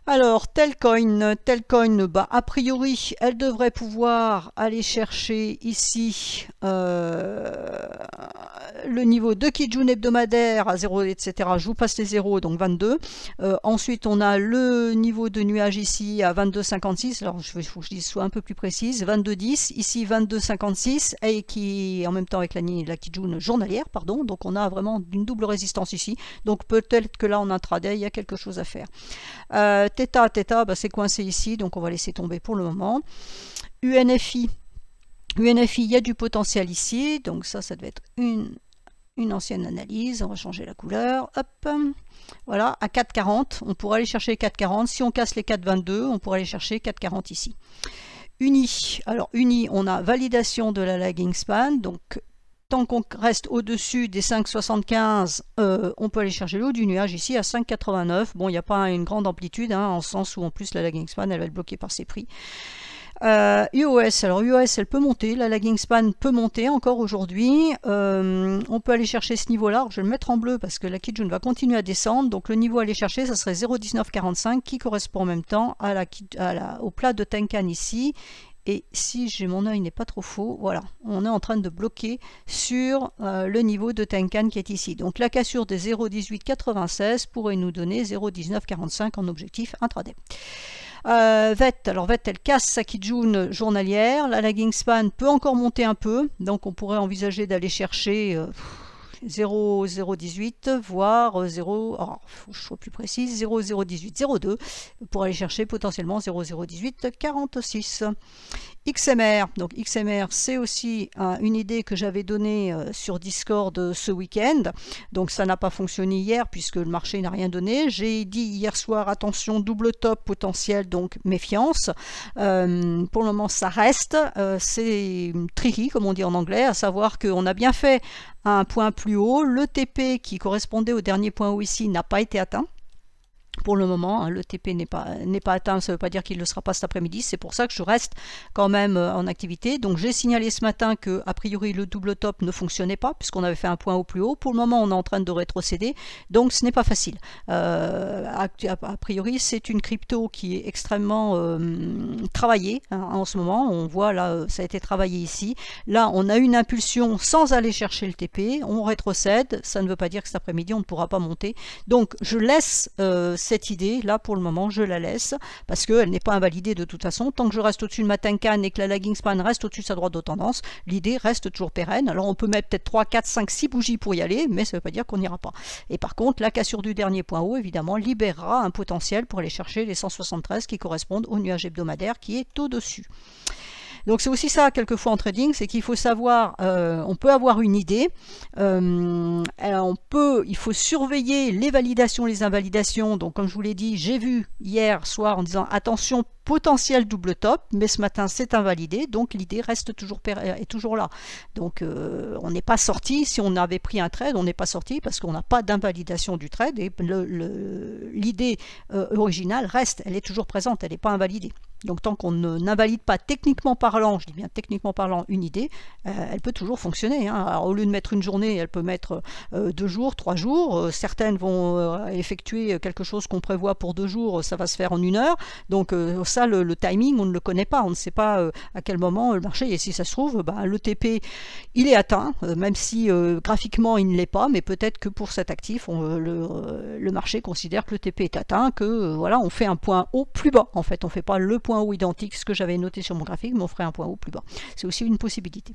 Alors, Telcoin, Telcoin, bah, a priori, elle devrait pouvoir aller chercher ici euh, le niveau de Kijun hebdomadaire à 0, etc. Je vous passe les 0, donc 22. Euh, ensuite, on a le niveau de nuage ici à 22,56. Alors, je veux que je sois soit un peu plus précise. 22,10, ici 22,56, et qui, en même temps avec la, la Kijun journalière, pardon. Donc, on a vraiment une double résistance ici. Donc, peut-être que là, en intraday, il y a quelque chose à faire. Euh, Theta, Theta, bah, c'est coincé ici, donc on va laisser tomber pour le moment. UNFI, UNFI, il y a du potentiel ici, donc ça, ça devait être une, une ancienne analyse, on va changer la couleur, hop, voilà, à 4,40, on pourrait aller chercher 4,40, si on casse les 4,22, on pourrait aller chercher 4,40 ici. Uni, alors uni, on a validation de la lagging span, donc tant qu'on reste au-dessus des 5,75, euh, on peut aller chercher l'eau du nuage ici à 5,89. Bon, il n'y a pas une grande amplitude, hein, en sens où en plus la lagging span, elle va être bloquée par ses prix. UOS, euh, alors UOS, elle peut monter, la lagging span peut monter encore aujourd'hui. Euh, on peut aller chercher ce niveau-là, je vais le mettre en bleu parce que la Kijun va continuer à descendre. Donc le niveau à aller chercher, ça serait 0,1945 qui correspond en même temps au plat de Tenkan ici et si mon œil n'est pas trop faux, voilà, on est en train de bloquer sur euh, le niveau de Tenkan qui est ici. Donc la cassure des 0,1896 pourrait nous donner 0,1945 en objectif intraday. Euh, VET, alors VET elle casse sa Kijun journalière, la lagging span peut encore monter un peu, donc on pourrait envisager d'aller chercher... Euh, 0018, voire 0, euh, je suis plus précise, 0018, 02, pour aller chercher potentiellement 0018, 46. XMR, donc XMR c'est aussi hein, une idée que j'avais donnée euh, sur Discord euh, ce week-end, donc ça n'a pas fonctionné hier puisque le marché n'a rien donné. J'ai dit hier soir attention double top potentiel donc méfiance. Euh, pour le moment ça reste, c'est tricky comme on dit en anglais, à savoir qu'on a bien fait un point plus haut, le TP qui correspondait au dernier point haut ici n'a pas été atteint pour le moment. Hein, le TP n'est pas, n'est pas atteint, ça veut pas dire qu'il ne le sera pas cet après-midi. C'est pour ça que je reste quand même euh, en activité. Donc j'ai signalé ce matin que, a priori, le double top ne fonctionnait pas, puisqu'on avait fait un point au plus haut. Pour le moment, on est en train de rétrocéder, donc ce n'est pas facile. Euh, a, priori, c'est une crypto qui est extrêmement euh, travaillée hein, en ce moment. On voit là, ça a été travaillé ici. Là, on a une impulsion sans aller chercher le TP. On rétrocède. Ça ne veut pas dire que cet après-midi, on ne pourra pas monter. Donc je laisse cette cette idée, là pour le moment, je la laisse parce qu'elle n'est pas invalidée de toute façon. Tant que je reste au-dessus de ma tankane et que la lagging span reste au-dessus de sa droite de tendance, l'idée reste toujours pérenne. Alors on peut mettre peut-être 3, 4, 5, 6 bougies pour y aller, mais ça ne veut pas dire qu'on n'ira pas. Et par contre, la cassure du dernier point haut, évidemment, libérera un potentiel pour aller chercher les 173 qui correspondent au nuage hebdomadaire qui est au-dessus. Donc c'est aussi ça quelquefois en trading, c'est qu'il faut savoir, euh, on peut avoir une idée, euh, on peut, il faut surveiller les validations, les invalidations. Donc comme je vous l'ai dit, j'ai vu hier soir en disant attention potentiel double top, mais ce matin c'est invalidé, donc l'idée reste toujours euh, est toujours là. Donc on n'est pas sorti, si on avait pris un trade, on n'est pas sorti parce qu'on n'a pas d'invalidation du trade et l'idée originale reste, elle est toujours présente, elle n'est pas invalidée. Donc tant qu'on n'invalide pas techniquement parlant, je dis bien techniquement parlant, une idée, euh, elle peut toujours fonctionner. Hein. Alors, au lieu de mettre une journée, elle peut mettre euh, deux jours, trois jours. Euh, certaines vont effectuer quelque chose qu'on prévoit pour deux jours, ça va se faire en une heure. Donc ça, le, timing, on ne le connaît pas. On ne sait pas à quel moment le marché. Et si ça se trouve, ben, le TP, il est atteint, même si graphiquement, il ne l'est pas. Mais peut-être que pour cet actif, le, marché considère que le TP est atteint, que voilà, on fait un point haut plus bas. En fait, on ne fait pas le point haut identique, ce que j'avais noté sur mon graphique, mais on ferait un point haut plus bas. C'est aussi une possibilité.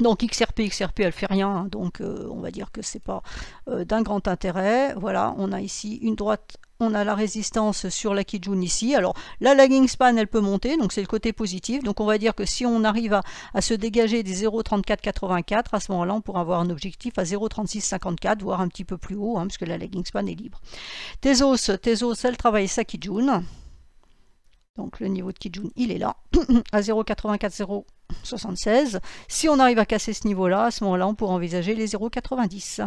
Donc XRP, XRP, elle fait rien, hein, donc euh, on va dire que c'est pas euh, d'un grand intérêt. Voilà, on a ici une droite on a la résistance sur la Kijun ici. Alors la lagging span elle peut monter, donc c'est le côté positif. Donc on va dire que si on arrive à, se dégager des 0,3484, à ce moment-là on pourra avoir un objectif à 0,3654, voire un petit peu plus haut, hein, puisque la lagging span est libre. Tezos, Tezos elle travaille sa Kijun. Donc le niveau de Kijun, il est là, à 0,84076. Si on arrive à casser ce niveau-là, à ce moment-là, on pourra envisager les 0,90.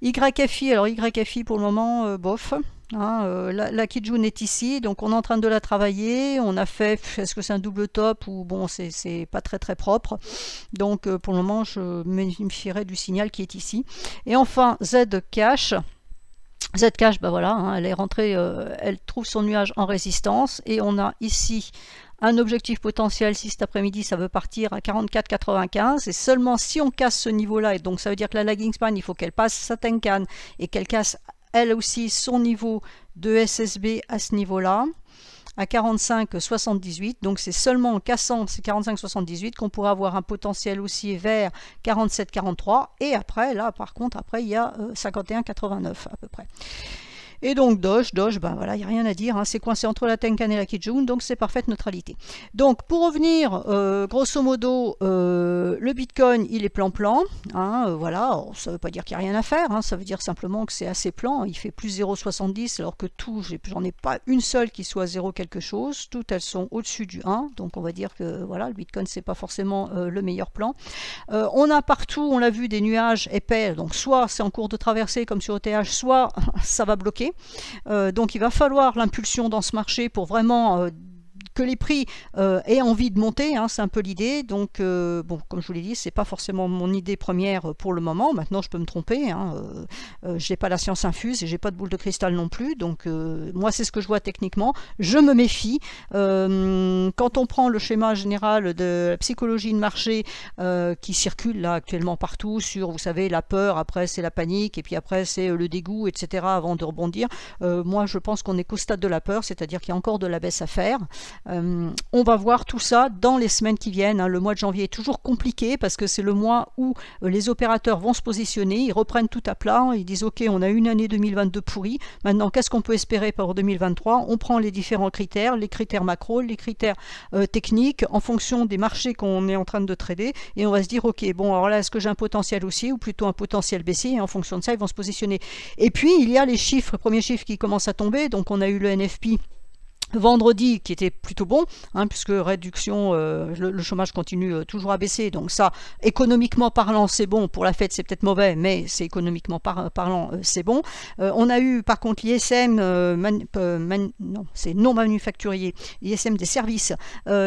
YFI, alors YFI pour le moment, euh, bof. Hein, euh, la, Kijun est ici, donc on est en train de la travailler. On a fait, est-ce que c'est un double top ou bon, c'est pas très très propre. Donc euh, pour le moment, je me fierai du signal qui est ici. Et enfin, Z cash cette cage, ben voilà, hein, elle est rentrée, euh, elle trouve son nuage en résistance et on a ici un objectif potentiel si cet après-midi ça veut partir à 44,95 et seulement si on casse ce niveau-là, et donc ça veut dire que la lagging span, il faut qu'elle passe sa tencane et qu'elle casse elle aussi son niveau de SSB à ce niveau-là à 45,78. Donc c'est seulement en cassant ces 45,78 qu'on pourra avoir un potentiel aussi vers 47,43. Et après, là par contre, après il y a 51,89 euh, à peu près. Et donc Doge, Doge, ben voilà, il n'y a rien à dire, hein. c'est coincé entre la Tenkan et la Kijun, donc c'est parfaite neutralité. Donc pour revenir, euh, grosso modo, euh, le Bitcoin, il est plan-plan, hein, euh, voilà, ça ne veut pas dire qu'il n'y a rien à faire, hein. ça veut dire simplement que c'est assez plan, il fait plus 0,70 alors que tout, j'en ai pas une seule qui soit 0 quelque chose, toutes elles sont au-dessus du 1, donc on va dire que voilà, le Bitcoin ce n'est pas forcément le meilleur plan. on a partout, on l'a vu, des nuages épais, donc soit c'est en cours de traversée comme sur OTH, soit ça va bloquer, euh, donc il va falloir l'impulsion dans ce marché pour vraiment euh, que les prix euh, aient envie de monter, hein, c'est un peu l'idée. Donc, euh, bon, comme je vous l'ai dit, c'est pas forcément mon idée première pour le moment. Maintenant, je peux me tromper. Hein, euh, je n'ai pas la science infuse et j'ai pas de boule de cristal non plus. Donc, moi, c'est ce que je vois techniquement. Je me méfie. quand on prend le schéma général de la psychologie de marché qui circule là actuellement partout sur, vous savez, la peur, après c'est la panique et puis après c'est le dégoût, etc. Avant de rebondir. moi, je pense qu'on est qu'au stade de la peur, c'est-à-dire qu'il y a encore de la baisse à faire. Euh, on va voir tout ça dans les semaines qui viennent. Hein. Le mois de janvier est toujours compliqué parce que c'est le mois où euh, les opérateurs vont se positionner, ils reprennent tout à plat, ils disent ok on a une année 2022 pourrie, maintenant qu'est-ce qu'on peut espérer pour 2023 On prend les différents critères, les critères macro, les critères euh, techniques en fonction des marchés qu'on est en train de trader et on va se dire ok bon alors là est-ce que j'ai un potentiel aussi ou plutôt un potentiel baissier et en fonction de ça ils vont se positionner. Et puis il y a les chiffres, les premiers chiffres qui commencent à tomber, donc on a eu le NFP Vendredi qui était plutôt bon, hein, puisque réduction, euh, le, chômage continue euh, toujours à baisser, donc ça, économiquement parlant, c'est bon. Pour la fête, c'est peut-être mauvais, mais c'est économiquement euh, parlant, c'est bon. on a eu par contre l'ISM, non, c'est non manufacturier, l'ISM des services,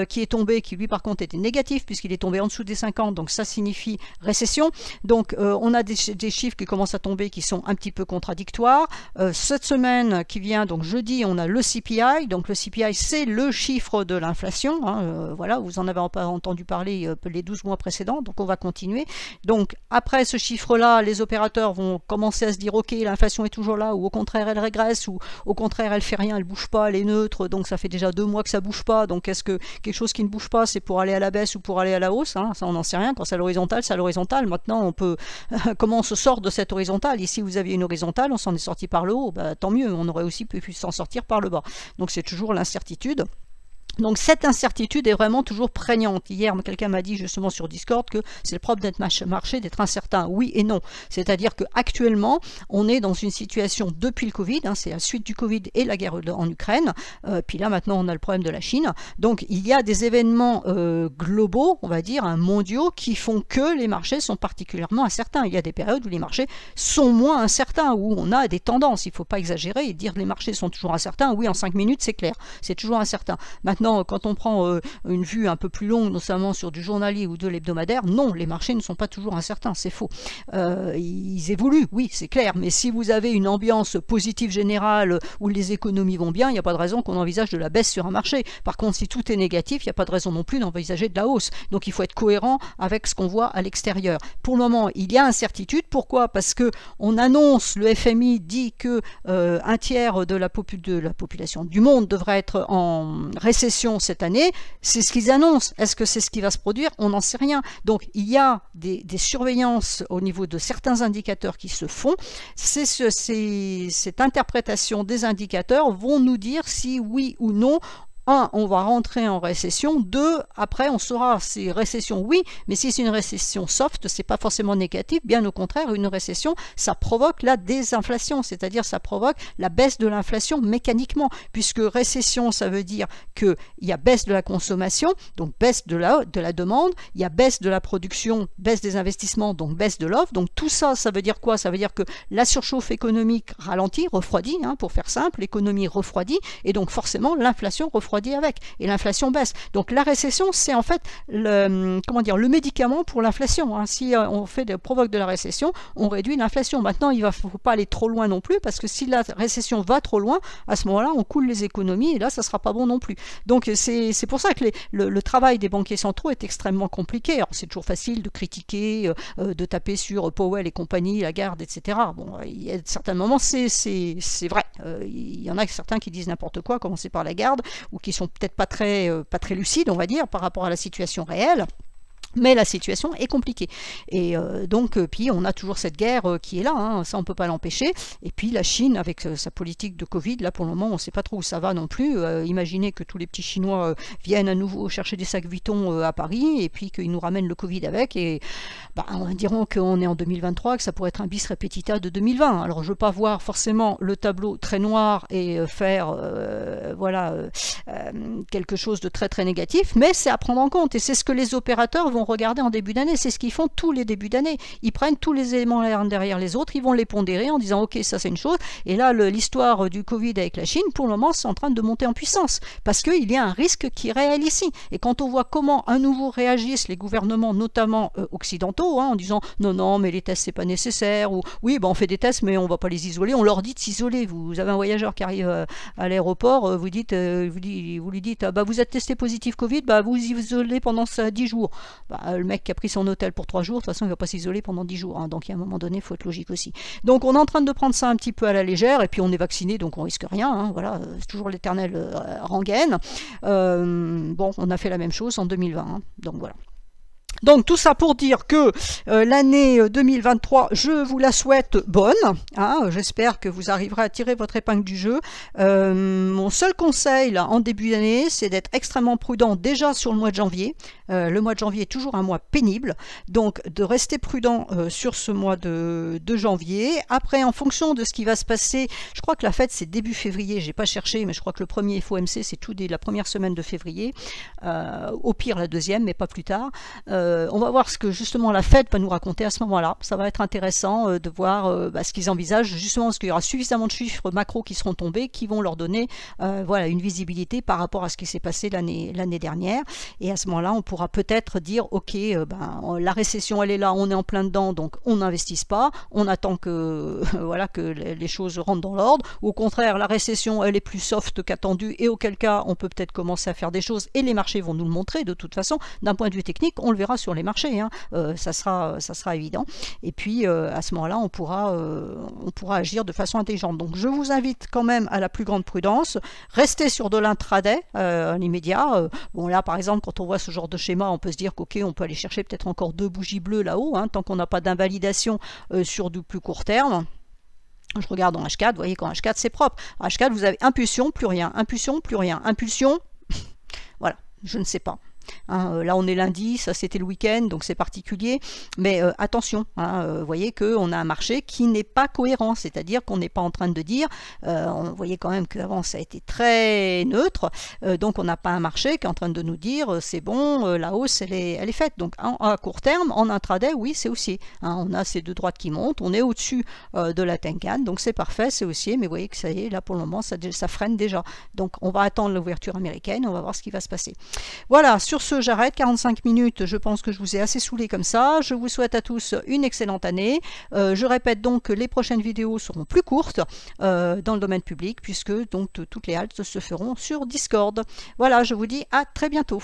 qui est tombé, qui lui par contre était négatif, puisqu'il est tombé en dessous des 50, donc ça signifie récession. Donc on a des, des, chiffres qui commencent à tomber, qui sont un petit peu contradictoires. cette semaine qui vient, donc jeudi, on a le CPI, donc CPI, c'est le chiffre de l'inflation. Hein, euh, voilà, vous en avez entendu parler euh, les 12 mois précédents, donc on va continuer. Donc après ce chiffre-là, les opérateurs vont commencer à se dire ok, l'inflation est toujours là, ou au contraire elle régresse, ou au contraire elle fait rien, elle bouge pas, elle est neutre, donc ça fait déjà deux mois que ça bouge pas. Donc est-ce que quelque chose qui ne bouge pas, c'est pour aller à la baisse ou pour aller à la hausse hein, Ça on n'en sait rien. Quand c'est à l'horizontale, c'est à l'horizontale. Maintenant on peut comment on se sort de cette horizontale Ici vous aviez une horizontale, on s'en est sorti par le haut, bah, tant mieux. On aurait aussi pu, pu s'en sortir par le bas. Donc c'est toujours l'incertitude. Donc cette incertitude est vraiment toujours prégnante. Hier, quelqu'un m'a dit justement sur Discord que c'est le propre d'être marché, d'être incertain. Oui et non. C'est-à-dire qu'actuellement, on est dans une situation depuis le Covid, hein, c'est la suite du Covid et la guerre en Ukraine, euh, puis là maintenant on a le problème de la Chine. Donc il y a des événements euh, globaux, on va dire, hein, mondiaux, qui font que les marchés sont particulièrement incertains. Il y a des périodes où les marchés sont moins incertains, où on a des tendances. Il ne faut pas exagérer et dire que les marchés sont toujours incertains. Oui, en 5 minutes, c'est clair, c'est toujours incertain. Maintenant, quand on prend euh, une vue un peu plus longue, notamment sur du journalier ou de l'hebdomadaire, non, les marchés ne sont pas toujours incertains, c'est faux. Euh, ils évoluent, oui, c'est clair, mais si vous avez une ambiance positive générale où les économies vont bien, il n'y a pas de raison qu'on envisage de la baisse sur un marché. Par contre, si tout est négatif, il n'y a pas de raison non plus d'envisager de la hausse. Donc il faut être cohérent avec ce qu'on voit à l'extérieur. Pour le moment, il y a incertitude. Pourquoi Parce qu'on annonce, le FMI dit que euh, un tiers de la, de la population du monde devrait être en récession cette année, c'est ce qu'ils annoncent. Est-ce que c'est ce qui va se produire On n'en sait rien. Donc il y a des, surveillances au niveau de certains indicateurs qui se font. C'est cette interprétation des indicateurs vont nous dire si oui ou non un, on va rentrer en récession. Deux, après, on saura si récession, oui, mais si c'est une récession soft, ce n'est pas forcément négatif. Bien au contraire, une récession, ça provoque la désinflation, c'est-à-dire ça provoque la baisse de l'inflation mécaniquement, puisque récession, ça veut dire qu'il y a baisse de la consommation, donc baisse de la, demande, il y a baisse de la production, baisse des investissements, donc baisse de l'offre. Donc tout ça, ça veut dire quoi Ça veut dire que la surchauffe économique ralentit, refroidit, hein, pour faire simple, l'économie refroidit, et donc forcément l'inflation refroidit avec et l'inflation baisse. Donc la récession, c'est en fait le, comment dire, le médicament pour l'inflation. Hein. Si euh, on fait provoque de la récession, on réduit l'inflation. Maintenant, il ne faut pas aller trop loin non plus parce que si la récession va trop loin, à ce moment-là, on coule les économies et là, ça ne sera pas bon non plus. Donc c'est pour ça que le, travail des banquiers centraux est extrêmement compliqué. C'est toujours facile de critiquer, euh, euh, de taper sur Powell et compagnie, la garde, etc. Bon, il y a certains moments, c'est vrai. il y en a certains qui disent n'importe quoi, commencer par la garde, ou qui sont peut-être pas très, euh, pas très lucides, on va dire, par rapport à la situation réelle, mais la situation est compliquée. Et euh, donc, euh, puis on a toujours cette guerre euh, qui est là, hein. ça on ne peut pas l'empêcher. Et puis la Chine, avec sa politique de Covid, là pour le moment on ne sait pas trop où ça va non plus. imaginez que tous les petits Chinois viennent à nouveau chercher des sacs Vuitton à Paris et puis qu'ils nous ramènent le Covid avec. Et bah, on diront qu'on est en 2023, que ça pourrait être un bis répétita de 2020. Alors je ne veux pas voir forcément le tableau très noir et faire voilà quelque chose de très très négatif, mais c'est à prendre en compte. Et c'est ce que les opérateurs vont regarder en début d'année. C'est ce qu'ils font tous les débuts d'année. Ils prennent tous les éléments derrière les autres, ils vont les pondérer en disant ok ça c'est une chose. Et là l'histoire euh, du Covid avec la Chine, pour le moment, c'est en train de monter en puissance parce qu'il y a un risque qui réel ici. Et quand on voit comment à nouveau réagissent les gouvernements, notamment euh, occidentaux, hein, en disant non non mais les tests c'est pas nécessaire ou oui ben on fait des tests mais on va pas les isoler. On leur dit de s'isoler. Vous, avez un voyageur qui arrive euh, à l'aéroport, vous dites, vous, lui dites ah, bah vous êtes testé positif Covid, bah vous isolez pendant 10 jours. Bah, le mec qui a pris son hôtel pour trois jours, de toute façon, il ne va pas s'isoler pendant dix jours. Hein. donc, il y a un moment donné, il faut être logique aussi. Donc, on est en train de prendre ça un petit peu à la légère, et puis on est vacciné, donc on risque rien. Hein. voilà, euh, c'est toujours l'éternel euh, rengaine. Euh, bon, on a fait la même chose en 2020. Hein. donc, voilà. Donc tout ça pour dire que euh, l'année 2023, euh, je vous la souhaite bonne. Hein. J'espère que vous arriverez à tirer votre épingle du jeu. Euh, mon seul conseil en début d'année, c'est d'être extrêmement prudent déjà sur le mois de janvier. le mois de janvier est toujours un mois pénible, donc de rester prudent sur ce mois de, janvier. Après, en fonction de ce qui va se passer, je crois que la fête c'est début février. Je n'ai pas cherché, mais je crois que le premier FOMC c'est tout dès la première semaine de février. au pire la deuxième, mais pas plus tard. Euh, on va voir ce que justement la Fed va nous raconter à ce moment-là. Ça va être intéressant euh, de voir euh, bah, ce qu'ils envisagent, justement parce qu'il y aura suffisamment de chiffres macro qui seront tombés, qui vont leur donner voilà, une visibilité par rapport à ce qui s'est passé l'année dernière. Et à ce moment-là, on pourra peut-être dire, OK, ben, la récession, elle est là, on est en plein dedans, donc on n'investisse pas, on attend que, voilà, que les choses rentrent dans l'ordre. Au contraire, la récession, elle est plus soft qu'attendue, et auquel cas, on peut peut-être commencer à faire des choses, et les marchés vont nous le montrer de toute façon. D'un point de vue technique, on le verra sur les marchés, hein. euh, ça, sera, ça sera évident. Et puis euh, à ce moment-là, on, pourra euh, on pourra agir de façon intelligente. Donc je vous invite quand même à la plus grande prudence, restez sur de l'intraday, immédiat bon là par exemple, quand on voit ce genre de schéma, on peut se dire qu'ok, on peut aller chercher peut-être encore deux bougies bleues là-haut, hein, tant qu'on n'a pas d'invalidation sur du plus court terme. Je regarde en H4, vous voyez qu'en H4 c'est propre. En H4 vous avez impulsion, plus rien, impulsion, plus rien, impulsion, voilà, je ne sais pas. Hein, euh, là, on est lundi, ça c'était le week-end, donc c'est particulier. Mais euh, attention, vous hein, euh, voyez qu'on a un marché qui n'est pas cohérent, c'est-à-dire qu'on n'est pas en train de dire, vous on voyait quand même que qu'avant ça a été très neutre, donc on n'a pas un marché qui est en train de nous dire c'est bon, la hausse elle est, faite. Donc à court terme, en intraday, oui, c'est aussi. Hein, on a ces deux droites qui montent, on est au-dessus de la Tenkan, donc c'est parfait, c'est aussi, mais vous voyez que ça y est, là pour le moment, ça, ça freine déjà. Donc on va attendre l'ouverture américaine, on va voir ce qui va se passer. Voilà, sur ce, j'arrête 45 minutes. Je pense que je vous ai assez saoulé comme ça. Je vous souhaite à tous une excellente année. Euh, je répète donc que les prochaines vidéos seront plus courtes euh, dans le domaine public puisque donc toutes les haltes se feront sur Discord. Voilà, je vous dis à très bientôt.